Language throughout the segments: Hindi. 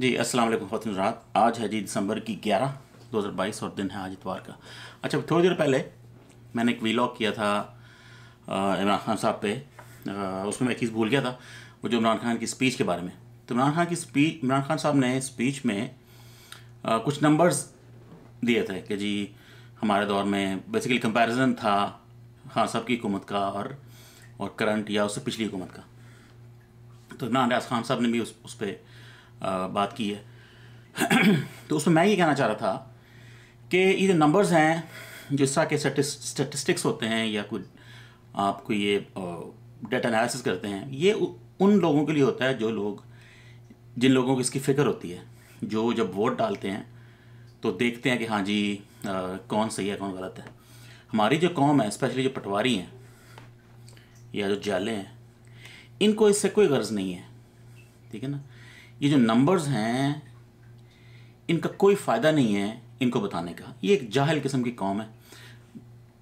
जी अस्सलाम वालेकुम रात आज है जी दिसंबर की 11 2022 और दिन है आज इतवार का अच्छा थोड़ी देर पहले मैंने एक वीलॉग किया था इमरान खान साहब पे आ, उसमें मैं एक चीज़ भूल गया था वो जो इमरान खान की स्पीच के बारे में तो इमरान खान की स्पीच इमरान खान साहब ने स्पीच में आ, कुछ नंबर्स दिए थे कि जी हमारे दौर में बेसिकली कंपेरिजन था खान हाँ, साहब की हुकूमत का और और करंट या उससे पिछली हुकूमत का तो इमरान रियाज खान साहब ने भी उस उस पर बात की है तो उसमें मैं ये कहना चाह रहा था कि ये जो नंबर्स हैं जिस तरह के स्टेटिस्टिक्स होते हैं या कुछ आपको ये डेटा एनालिसिस करते हैं ये उन लोगों के लिए होता है जो लोग जिन लोगों को इसकी फ़िक्र होती है जो जब वोट डालते हैं तो देखते हैं कि हाँ जी आ, कौन सही है कौन गलत है हमारी जो कौम है स्पेशली जो पटवारी हैं या जो जाले हैं इनको इससे कोई गर्ज नहीं है ठीक है ना ये जो नंबर्स हैं इनका कोई फ़ायदा नहीं है इनको बताने का ये एक जाहल किस्म की कौम है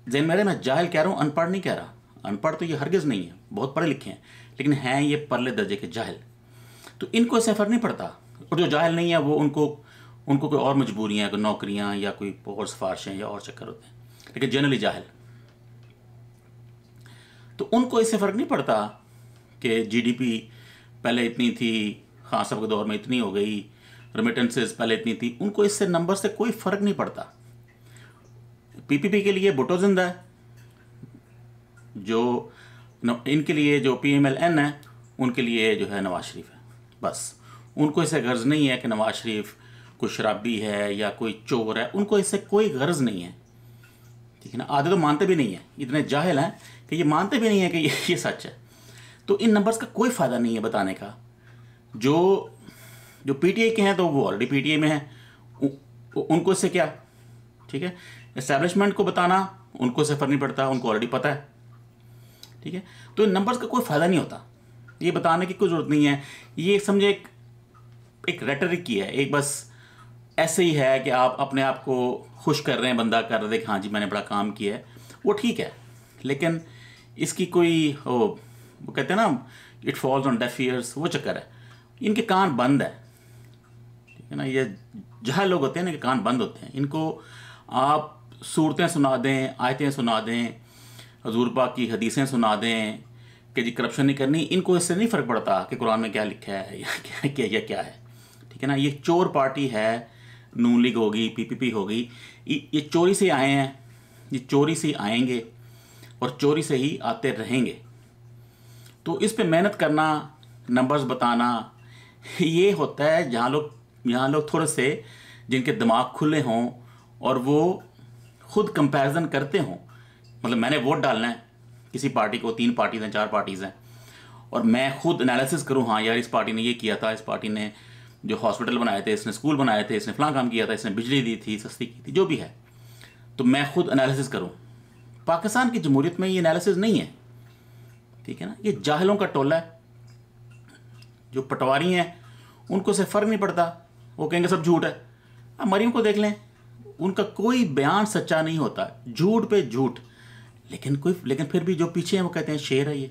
जैन मेरे मैं जाहल कह रहा हूँ अनपढ़ नहीं कह रहा अनपढ़ तो ये हरगिज नहीं है बहुत पढ़े लिखे हैं लेकिन हैं ये परले दर्जे के जाहल तो इनको ऐसे फ़र्क नहीं पड़ता और जो जाहल नहीं है वो उनको उनको कोई और मजबूरियाँ कोई नौकरियाँ या कोई और सिफारशें या और चक्कर होते हैं लेकिन जनरली जाहल तो उनको इससे फ़र्क नहीं पड़ता कि जीडीपी पहले इतनी थी खास हाँ, के दौर में इतनी हो गई रेमिटेंसेज पहले इतनी थी उनको इससे नंबर से कोई फ़र्क नहीं पड़ता पीपीपी के लिए बुटो जिंदा है जो इनके लिए जो पी एम एल एन है उनके लिए जो है नवाज शरीफ है बस उनको इससे गर्ज नहीं है कि नवाज शरीफ कोई शराबी है या कोई चोर है उनको इससे कोई गर्ज नहीं है ठीक है ना आधे तो मानते भी नहीं हैं इतने जाहिल हैं कि ये मानते भी नहीं है कि ये, ये सच है तो इन नंबर्स का कोई फ़ायदा नहीं है बताने का जो जो पीटीए के हैं तो वो ऑलरेडी पीटीए में हैं उनको इससे क्या ठीक है इस्टेब्लिशमेंट को बताना उनको इससे फर्क नहीं पड़ता उनको ऑलरेडी पता है ठीक है तो इन नंबर्स का कोई फ़ायदा नहीं होता ये बताने की कोई ज़रूरत नहीं है ये समझे एक, एक रेटरिक की है एक बस ऐसे ही है कि आप अपने आप को खुश कर रहे हैं बंदा कर रहे कि हाँ जी मैंने बड़ा काम किया है वो ठीक है लेकिन इसकी कोई वो कहते हैं ना it falls on deaf ears वो चक्कर है इनके कान बंद है ठीक है ना ये जहाँ लोग होते हैं ना इनके कान बंद होते हैं इनको आप सूरतें सुना दें आयतें सुना दें हजूर की हदीसें सुना दें कि जी करप्शन नहीं करनी इनको इससे नहीं फ़र्क पड़ता कि कुरान में क्या लिखा है या क्या क्या या क्या है ठीक है ना ये चोर पार्टी है नून लीग होगी पीपीपी होगी ये चोरी से आए हैं ये चोरी से आएंगे और चोरी से ही आते रहेंगे तो इस पे मेहनत करना नंबर्स बताना ये होता है जहाँ लोग यहाँ लोग थोड़े से जिनके दिमाग खुले हों और वो खुद कंपैरिजन करते हों मतलब मैंने वोट डालना है किसी पार्टी को तीन पार्टीज़ हैं चार पार्टीज़ हैं और मैं खुद एनालिसिस करूँ हाँ यार इस पार्टी ने ये किया था इस पार्टी ने जो हॉस्पिटल बनाए थे इसने स्कूल बनाए थे इसने फला काम किया था इसने बिजली दी थी सस्ती की थी जो भी है तो मैं खुद एनालिसिस करूँ पाकिस्तान की जमहूरीत में ये एनालिसिस नहीं है ठीक है ना ये जाहलों का टोला है जो पटवारी हैं उनको से फ़र्क नहीं पड़ता वो कहेंगे सब झूठ है अब मरीम को देख लें उनका कोई बयान सच्चा नहीं होता झूठ पे झूठ लेकिन कोई लेकिन फिर भी जो पीछे हैं वो कहते हैं शेर है ये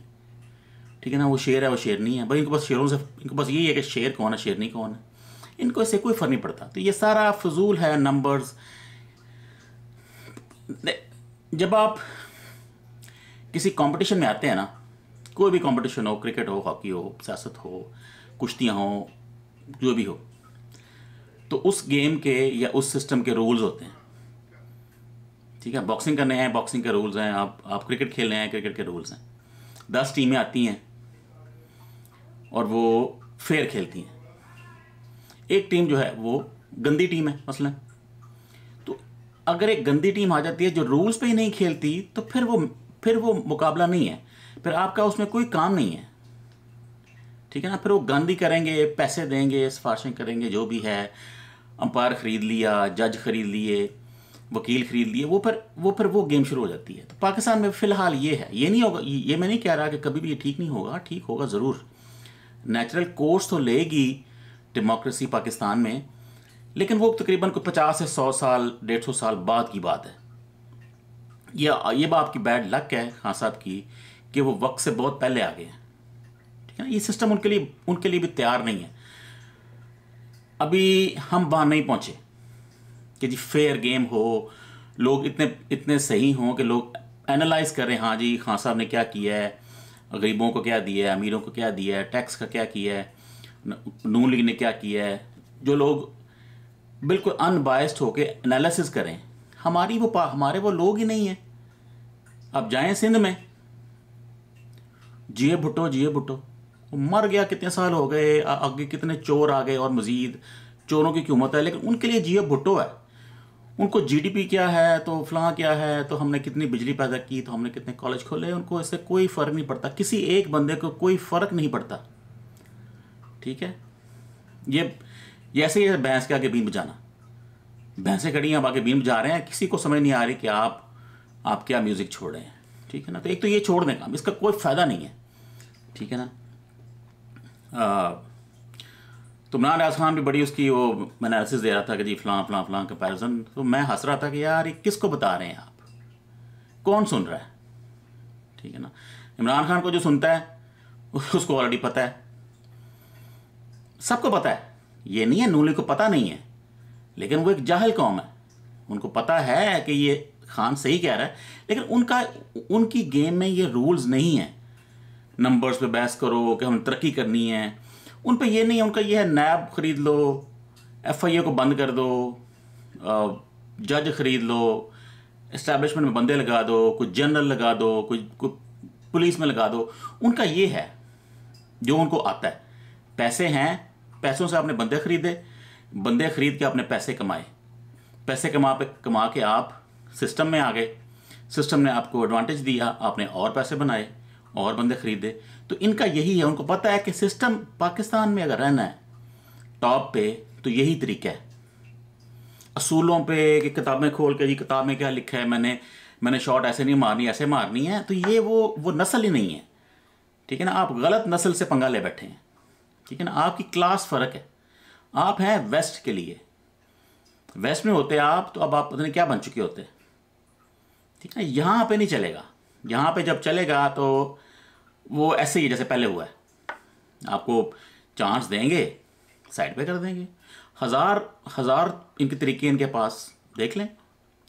ठीक है ना वो शेर है वो शेर नहीं है भाई इनके पास शेरों से इनके पास यही है कि शेर कौन है शेर नहीं कौन है इनको इससे कोई फ़र्क नहीं पड़ता तो ये सारा फजूल है नंबर्स जब आप किसी कंपटीशन में आते हैं ना कोई भी कंपटीशन हो क्रिकेट हो हॉकी हो सियासत हो कुश्तियाँ हो जो भी हो तो उस गेम के या उस सिस्टम के रूल्स होते हैं ठीक है बॉक्सिंग करने हैं बॉक्सिंग के रूल्स हैं आप आप क्रिकेट खेल रहे हैं क्रिकेट के रूल्स हैं दस टीमें आती हैं और वो फेयर खेलती हैं एक टीम जो है वो गंदी टीम है मसलन तो अगर एक गंदी टीम आ जाती है जो रूल्स पे ही नहीं खेलती तो फिर वो फिर वो मुकाबला नहीं है फिर आपका उसमें कोई काम नहीं है ठीक है ना फिर वो गांधी करेंगे पैसे देंगे सिफारशें करेंगे जो भी है अंपायर ख़रीद लिया जज ख़रीद लिए वकील ख़रीद लिए वो फिर वो फिर वो गेम शुरू हो जाती है तो पाकिस्तान में फ़िलहाल ये है ये नहीं होगा ये मैं नहीं कह रहा कि कभी भी ये ठीक नहीं होगा ठीक होगा ज़रूर नेचुरल कोर्स तो लेगी डेमोक्रेसी पाकिस्तान में लेकिन वो तकरीबन कोई पचास से सौ साल डेढ़ सौ साल बाद की बात है यह ये बात आपकी बैड लक है खान साहब की कि वो वक्त से बहुत पहले आ गए ठीक है ना ये सिस्टम उनके लिए उनके लिए भी तैयार नहीं है अभी हम वहाँ नहीं पहुँचे कि जी फेयर गेम हो लोग इतने इतने सही हों कि लोग एनालाइज करें हाँ जी खान साहब ने क्या किया है गरीबों को क्या दिया है अमीरों को क्या दिया है टैक्स का क्या किया है नून लीग ने क्या किया है जो लोग बिल्कुल अनबायस्ड होकर एनालिसिस करें हमारी वो हमारे वो लोग ही नहीं हैं अब जाएं सिंध में जिए भुट्टो जिए भुट्टो मर गया कितने साल हो गए आगे कितने चोर आ गए और मज़ीद चोरों की कीमत है लेकिन उनके लिए जिए भुट्टो है उनको जीडीपी क्या है तो फ़लाँ क्या है तो हमने कितनी बिजली पैदा की तो हमने कितने कॉलेज खोले उनको इससे कोई फ़र्क नहीं पड़ता किसी एक बंदे को कोई फ़र्क नहीं पड़ता ठीक है ये जैसे ही भैंस के आगे बीन बजाना भैंसें खड़ी हैं आगे बीन बजा रहे हैं किसी को समझ नहीं आ रही कि आप आप क्या म्यूज़िक छोड़ रहे हैं ठीक है ना तो एक तो ये छोड़ने का काम इसका कोई फ़ायदा नहीं है ठीक है ना आ, तो इमरान रियाज खान भी बड़ी उसकी वो एनालिसिस दे रहा था कि जी फलां फलां फलां कंपेरिजन तो मैं हंस रहा था कि यार ये किसको बता रहे हैं आप कौन सुन रहा है ठीक है ना इमरान खान को जो सुनता है उसको ऑलरेडी पता है सबको पता है ये नहीं है नूली को पता नहीं है लेकिन वो एक जाहल कौम है उनको पता है कि ये खान सही कह रहा है लेकिन उनका उनकी गेम में ये रूल्स नहीं है नंबर्स पे बहस करो कि हमें तरक्की करनी है उन पर यह नहीं है उनका यह है नैब ख़रीद लो एफ आई ए को बंद कर दो जज ख़रीद लो इस्टेब्लिशमेंट में बंदे लगा दो कुछ जनरल लगा दो कुछ कुछ पुलिस में लगा दो उनका ये है जो उनको आता है पैसे हैं पैसों से आपने बंदे ख़रीदे बंदे ख़रीद के आपने पैसे कमाए पैसे कमा पे कमा के आप सिस्टम में आ गए सिस्टम ने आपको एडवांटेज दिया आपने और पैसे बनाए और बंदे खरीदे तो इनका यही है उनको पता है कि सिस्टम पाकिस्तान में अगर रहना है टॉप पे तो यही तरीका है असूलों पे कि किताबें खोल के जी किताब में क्या लिखा है मैंने मैंने शॉट ऐसे नहीं मारनी ऐसे मारनी है तो ये वो वो नस्ल ही नहीं है ठीक है ना आप गलत नस्ल से पंगा ले बैठे हैं ठीक है ना आपकी क्लास फ़र्क है आप हैं वेस्ट के लिए वेस्ट में होते आप तो अब आप पता नहीं क्या बन चुके होते ठीक है यहाँ पर नहीं चलेगा यहाँ पे जब चलेगा तो वो ऐसे ही जैसे पहले हुआ है आपको चांस देंगे साइड पे कर देंगे हज़ार हज़ार इनके तरीके इनके पास देख लें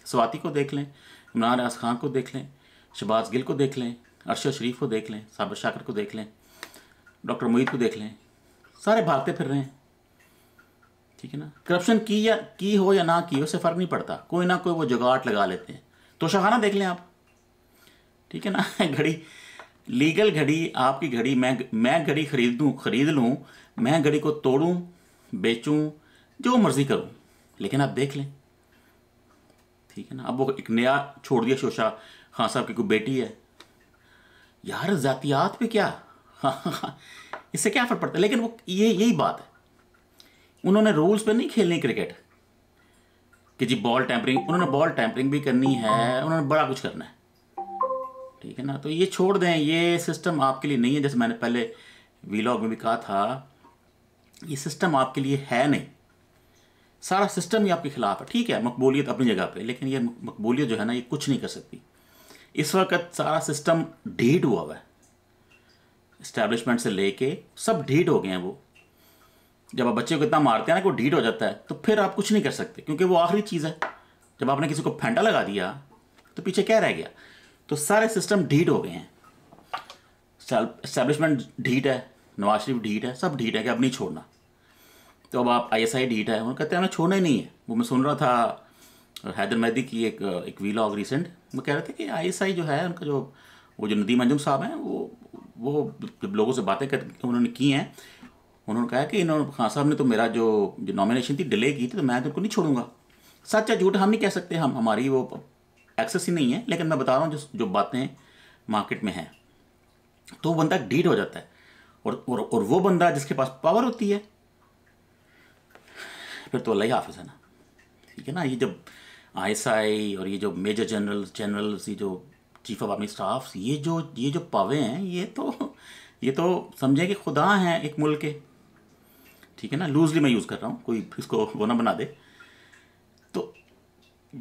स्वाति को देख लें इमरान रियाज खान को देख लें शबाज गिल को देख लें अरशद शरीफ को देख लें साबर शाकर को देख लें डॉक्टर मोहित को देख लें सारे भागते फिर रहे हैं ठीक है ना करप्शन की या की हो या ना की हो उससे फ़र्क नहीं पड़ता कोई ना कोई वो जुगाड़ लगा लेते हैं तो शाहाना देख लें आप ठीक है ना घड़ी लीगल घड़ी आपकी घड़ी मैं मैं घड़ी खरीद खरीद लूँ मैं घड़ी को तोड़ूँ बेचूँ जो मर्ज़ी करूँ लेकिन आप देख लें ठीक है ना अब वो एक नया छोड़ दिया शोशा खान हाँ साहब की कोई बेटी है यार जातियात पे क्या इससे क्या फ़र्क पड़ता है लेकिन वो ये यही बात है उन्होंने रूल्स पे नहीं खेलनी क्रिकेट कि जी बॉल टैंपरिंग उन्होंने बॉल टैंपरिंग भी करनी है उन्होंने बड़ा कुछ करना है ठीक है ना तो ये छोड़ दें ये सिस्टम आपके लिए नहीं है जैसे मैंने पहले वीलॉग में भी कहा था ये सिस्टम आपके लिए है नहीं सारा सिस्टम ही आपके खिलाफ है ठीक है मकबूलियत अपनी जगह पे लेकिन ये मकबूलियत जो है ना ये कुछ नहीं कर सकती इस वक्त सारा सिस्टम ढीट हुआ हुआ है इस्टेब्लिशमेंट से लेके सब ढीट हो गए हैं वो जब आप बच्चे को इतना मारते हैं ना कि वो ढीट हो जाता है तो फिर आप कुछ नहीं कर सकते क्योंकि वो आखिरी चीज़ है जब आपने किसी को फेंटा लगा दिया तो पीछे क्या रह गया तो सारे सिस्टम ढीट हो गए हैं स्टैब्लिशमेंट ढीट है नवाज शरीफ ढीट है सब ढीट है कि अब नहीं छोड़ना तो अब आप आईएसआई ढीट है उन्होंने कहते हैं हमें छोड़ना ही नहीं है वो मैं सुन रहा था हैदर मैदी की एक एक वीलॉग रिसेंट वो कह रहे थे कि आईएसआई जो है उनका जो वो जो नदीम अंजुम साहब हैं वो वो जब लोगों से बातें कर उन्होंने की हैं उन्होंने कहा कि इन्होंने खान साहब ने तो मेरा जो जो नॉमिनेशन थी डिले की थी तो मैं तो उनको नहीं छोड़ूंगा सच या झूठ हम नहीं कह सकते हम हमारी वो एक्सेस ही नहीं है लेकिन मैं बता रहा हूँ जो जो बातें मार्केट में हैं तो वो बंदा डीड हो जाता है और और, और वो बंदा जिसके पास पावर होती है फिर तो अल्लाह ही हाफिज़ है ना ठीक है ना ये जब आईएसआई और ये जो मेजर जनरल जनरल्स ये जो चीफ ऑफ आर्मी स्टाफ ये जो ये जो पावे हैं ये तो ये तो समझें कि खुदा हैं एक मुल्क के ठीक है ना लूजली मैं यूज़ कर रहा हूँ कोई इसको वो ना बना दे तो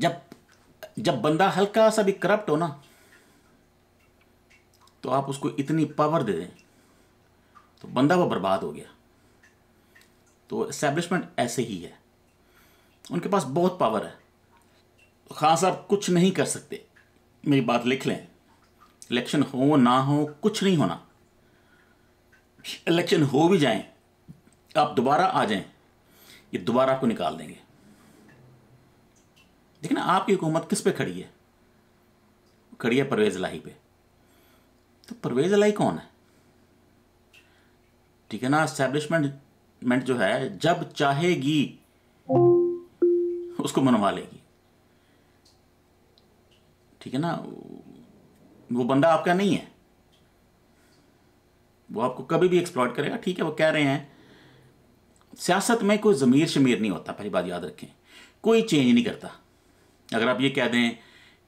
जब जब बंदा हल्का सा भी करप्ट हो ना तो आप उसको इतनी पावर दे दें तो बंदा वो बर्बाद हो गया तो एस्टेब्लिशमेंट ऐसे ही है उनके पास बहुत पावर है खान तो हाँ साहब कुछ नहीं कर सकते मेरी बात लिख लें इलेक्शन हो ना हो कुछ नहीं होना इलेक्शन हो भी जाएं आप दोबारा आ जाएं ये दोबारा आपको निकाल देंगे देखिए ना आपकी हुकूमत किस पे खड़ी है खड़ी है परवेज लाही पे तो परवेज लाही कौन है ठीक है ना एस्टेब्लिशमेंटमेंट जो है जब चाहेगी उसको मनवा लेगी ठीक है ना वो बंदा आपका नहीं है वो आपको कभी भी एक्सप्लॉयट करेगा ठीक है वो कह रहे हैं सियासत में कोई ज़मीर शमीर नहीं होता पहली बात याद रखें कोई चेंज नहीं करता अगर आप ये कह दें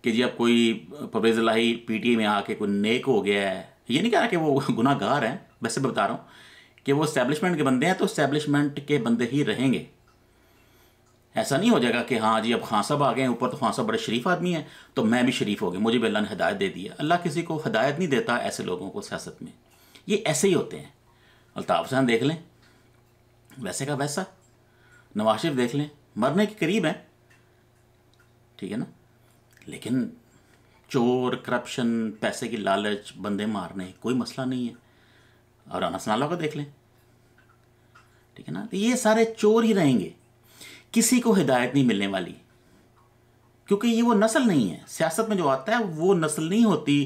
कि जी अब कोई परवेज लाही पी में आके कोई नेक हो गया है ये नहीं कह रहा कि वो गुनागार हैं वैसे मैं बता रहा हूँ कि वो इस्टेब्लिशमेंट के बंदे हैं तो इस्टेब्लिशमेंट के बंदे ही रहेंगे ऐसा नहीं हो जाएगा कि हाँ जी अब खां साहब आ गए ऊपर तो खां साहब बड़े शरीफ आदमी हैं तो मैं भी शरीफ हो गया मुझे भी अल्लाह ने हदायत दे दी है अल्लाह किसी को हदायत नहीं देता ऐसे लोगों को सियासत में ये ऐसे ही होते हैं अल्ताफ हसैन देख लें वैसे का वैसा नवाज शरीफ देख लें मरने के करीब हैं ठीक है ना लेकिन चोर करप्शन पैसे की लालच बंदे मारने कोई मसला नहीं है और अनसनाला को देख लें ठीक है ना तो ये सारे चोर ही रहेंगे किसी को हिदायत नहीं मिलने वाली क्योंकि ये वो नस्ल नहीं है सियासत में जो आता है वो नस्ल नहीं होती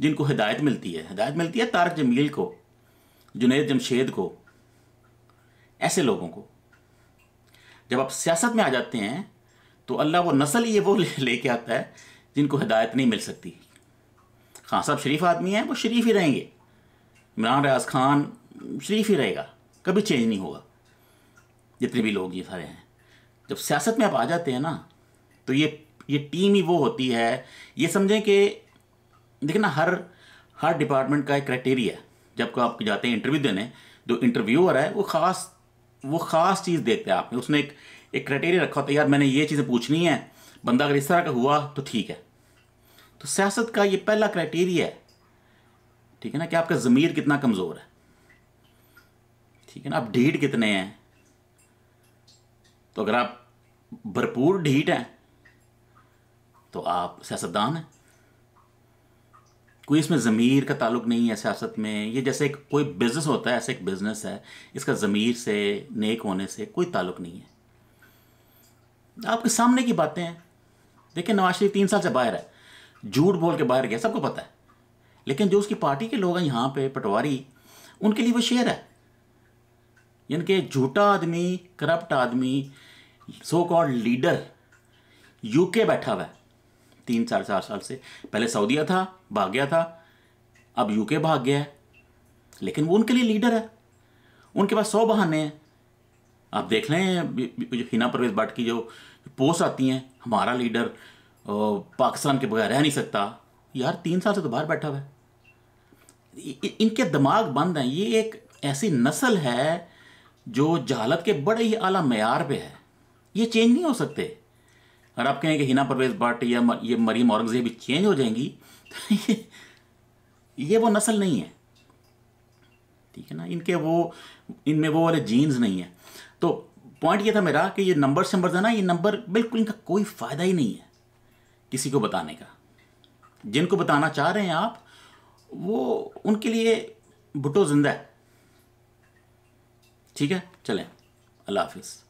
जिनको हिदायत मिलती है हिदायत मिलती है तारक जमील को जुनेद जमशेद को ऐसे लोगों को जब आप सियासत में आ जाते हैं तो अल्लाह वो नस्ल ये वो लेके आता है जिनको हिदायत नहीं मिल सकती खान हाँ, साहब शरीफ आदमी हैं वो शरीफ ही रहेंगे इमरान रियाज खान शरीफ ही रहेगा कभी चेंज नहीं होगा जितने भी लोग ये सारे हैं जब सियासत में आप आ जाते हैं ना तो ये ये टीम ही वो होती है ये समझें कि देखें ना हर हर डिपार्टमेंट का एक क्राइटेरिया है जब आप जाते हैं इंटरव्यू देने जो इंटरव्यूअर है वो ख़ास वो ख़ास चीज़ देखते हैं आपने उसने एक एक क्राइटेरिया रखा होता है यार मैंने ये चीज़ें पूछनी है बंदा अगर इस तरह का हुआ तो ठीक है तो सियासत का ये पहला क्राइटेरिया है ठीक है ना कि आपका ज़मीर कितना कमज़ोर है ठीक है ना आप ढीठ कितने हैं तो अगर आप भरपूर ढीठ हैं तो आप सियासतदान हैं कोई इसमें ज़मीर का ताल्लुक नहीं है सियासत में ये जैसे एक कोई बिज़नेस होता है ऐसे एक बिज़नेस है इसका ज़मीर से नेक होने से कोई ताल्लुक नहीं है आपके सामने की बातें हैं देखिए नवाज शरीफ तीन साल से बाहर है झूठ बोल के बाहर गया सबको पता है लेकिन जो उसकी पार्टी के लोग हैं यहाँ पे पटवारी उनके लिए वो शेर है यानी कि झूठा आदमी करप्ट आदमी सो कॉल्ड लीडर यूके बैठा हुआ है तीन चार चार साल से पहले सऊदीया था भाग गया था अब यूके भाग गया है लेकिन वो उनके लिए लीडर है उनके पास सौ बहाने हैं आप देख लें हिना परवेज भट्ट की जो पोस्ट आती हैं हमारा लीडर पाकिस्तान के बगैर रह नहीं सकता यार तीन साल से तो बाहर बैठा हुआ है इनके दिमाग बंद हैं ये एक ऐसी नस्ल है जो जहालत के बड़े ही आला मैार पे है ये चेंज नहीं हो सकते अगर आप कहें कि हिना परवेज भट्ट या ये मरीम औरंगजेब भी चेंज हो जाएंगी तो ये, ये वो नस्ल नहीं है ठीक है ना इनके वो इनमें वो वाले जीन्स नहीं है तो पॉइंट ये था मेरा कि ये नंबर से है ना ये नंबर बिल्कुल इनका कोई फ़ायदा ही नहीं है किसी को बताने का जिनको बताना चाह रहे हैं आप वो उनके लिए भुटो जिंदा है ठीक है चलें अल्लाह हाफिज़